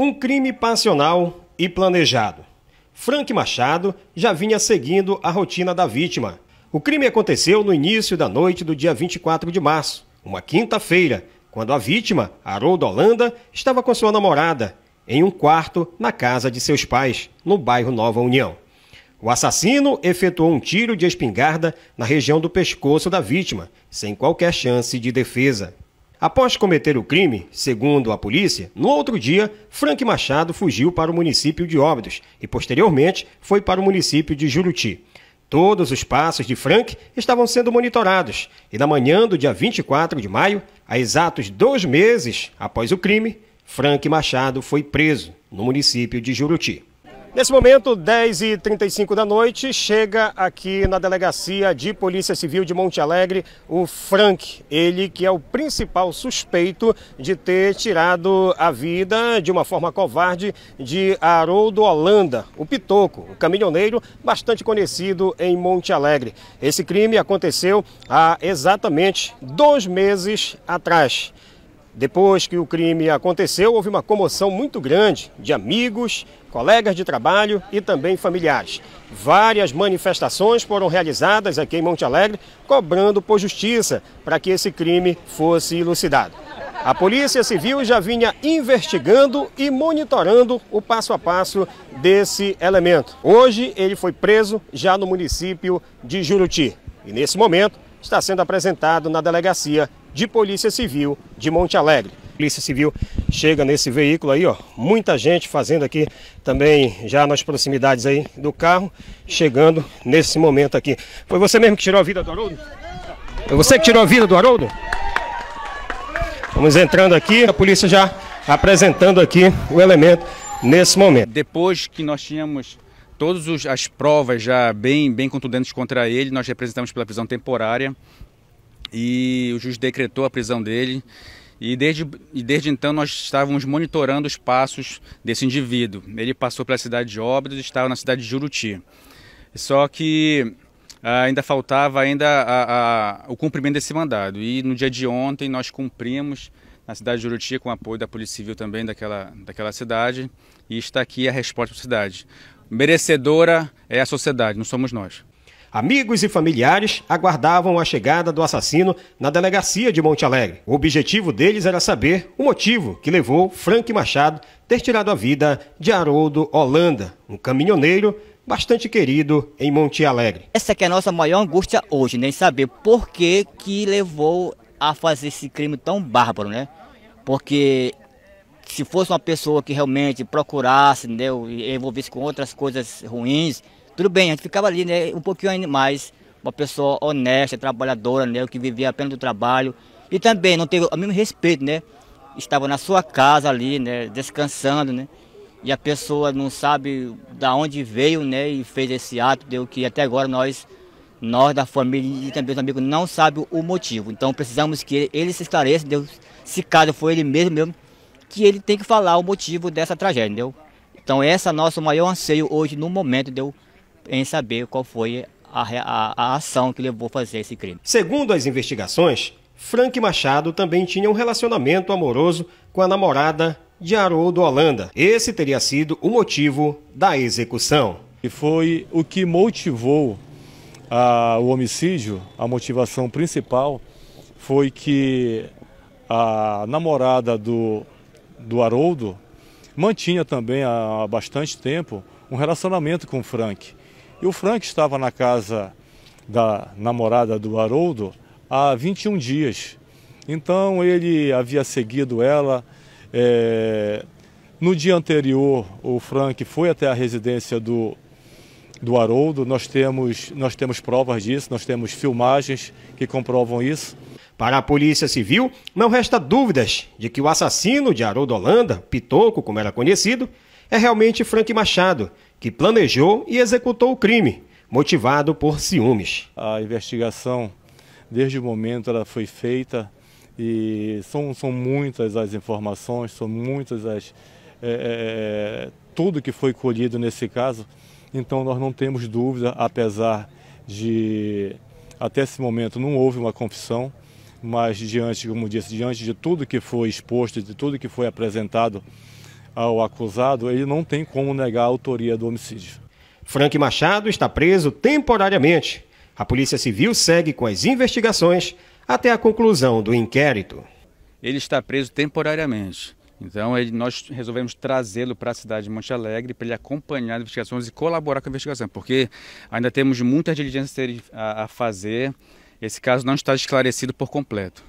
Um crime passional e planejado. Frank Machado já vinha seguindo a rotina da vítima. O crime aconteceu no início da noite do dia 24 de março, uma quinta-feira, quando a vítima, Haroldo Holanda, estava com sua namorada em um quarto na casa de seus pais, no bairro Nova União. O assassino efetuou um tiro de espingarda na região do pescoço da vítima, sem qualquer chance de defesa. Após cometer o crime, segundo a polícia, no outro dia, Frank Machado fugiu para o município de Óbidos e, posteriormente, foi para o município de Juruti. Todos os passos de Frank estavam sendo monitorados e, na manhã do dia 24 de maio, a exatos dois meses após o crime, Frank Machado foi preso no município de Juruti. Nesse momento, 10h35 da noite, chega aqui na delegacia de Polícia Civil de Monte Alegre o Frank, ele que é o principal suspeito de ter tirado a vida de uma forma covarde de Haroldo Holanda, o Pitoco, o caminhoneiro bastante conhecido em Monte Alegre. Esse crime aconteceu há exatamente dois meses atrás. Depois que o crime aconteceu, houve uma comoção muito grande de amigos, colegas de trabalho e também familiares. Várias manifestações foram realizadas aqui em Monte Alegre, cobrando por justiça para que esse crime fosse elucidado. A Polícia Civil já vinha investigando e monitorando o passo a passo desse elemento. Hoje ele foi preso já no município de Juruti e nesse momento está sendo apresentado na delegacia de Polícia Civil de Monte Alegre. Polícia Civil chega nesse veículo aí, ó. Muita gente fazendo aqui também, já nas proximidades aí do carro, chegando nesse momento aqui. Foi você mesmo que tirou a vida do Haroldo? Foi você que tirou a vida do Haroldo? Vamos entrando aqui, a polícia já apresentando aqui o elemento nesse momento. Depois que nós tínhamos todas as provas já bem, bem contundentes contra ele, nós representamos pela prisão temporária e o juiz decretou a prisão dele. E desde, e desde então nós estávamos monitorando os passos desse indivíduo. Ele passou pela cidade de Óbidos e estava na cidade de Juruti. Só que ah, ainda faltava ainda a, a, o cumprimento desse mandado. E no dia de ontem nós cumprimos na cidade de Juruti com o apoio da Polícia Civil também daquela, daquela cidade. E está aqui a resposta da cidade. Merecedora é a sociedade, não somos nós. Amigos e familiares aguardavam a chegada do assassino na delegacia de Monte Alegre. O objetivo deles era saber o motivo que levou Frank Machado ter tirado a vida de Haroldo Holanda, um caminhoneiro bastante querido em Monte Alegre. Essa que é a nossa maior angústia hoje, nem né? saber por que que levou a fazer esse crime tão bárbaro, né? Porque se fosse uma pessoa que realmente procurasse, entendeu, e envolvesse com outras coisas ruins, tudo bem, a gente ficava ali, né, um pouquinho ainda mais, uma pessoa honesta, trabalhadora, né, que vivia apenas do trabalho, e também não teve o mesmo respeito, né, estava na sua casa ali, né, descansando, né, e a pessoa não sabe da onde veio, né, e fez esse ato, deu que até agora nós, nós da família e também os amigos não sabem o motivo, então precisamos que ele se esclareça, Deus, se caso foi ele mesmo mesmo, que ele tem que falar o motivo dessa tragédia, entendeu? Então esse é nosso maior anseio hoje no momento, deu Em saber qual foi a, a, a ação que levou a fazer esse crime. Segundo as investigações, Frank Machado também tinha um relacionamento amoroso com a namorada de Haroldo Holanda. Esse teria sido o motivo da execução. E foi o que motivou ah, o homicídio, a motivação principal foi que a namorada do do Haroldo mantinha também há bastante tempo um relacionamento com o Frank. E o Frank estava na casa da namorada do Haroldo há 21 dias. Então ele havia seguido ela. É... No dia anterior, o Frank foi até a residência do, do Haroldo. Nós temos, nós temos provas disso, nós temos filmagens que comprovam isso. Para a Polícia Civil, não resta dúvidas de que o assassino de Haroldo Holanda, Pitonco, como era conhecido, é realmente Frank Machado, que planejou e executou o crime, motivado por ciúmes. A investigação, desde o momento, ela foi feita e são, são muitas as informações, são muitas as. É, é, é tudo que foi colhido nesse caso, então nós não temos dúvida, apesar de até esse momento não houve uma confissão mas diante, como disse, diante de tudo que foi exposto, de tudo que foi apresentado ao acusado, ele não tem como negar a autoria do homicídio. Frank Machado está preso temporariamente. A Polícia Civil segue com as investigações até a conclusão do inquérito. Ele está preso temporariamente. Então ele, nós resolvemos trazê-lo para a cidade de Monte Alegre para ele acompanhar as investigações e colaborar com a investigação, porque ainda temos muitas diligências a, a fazer esse caso não está esclarecido por completo.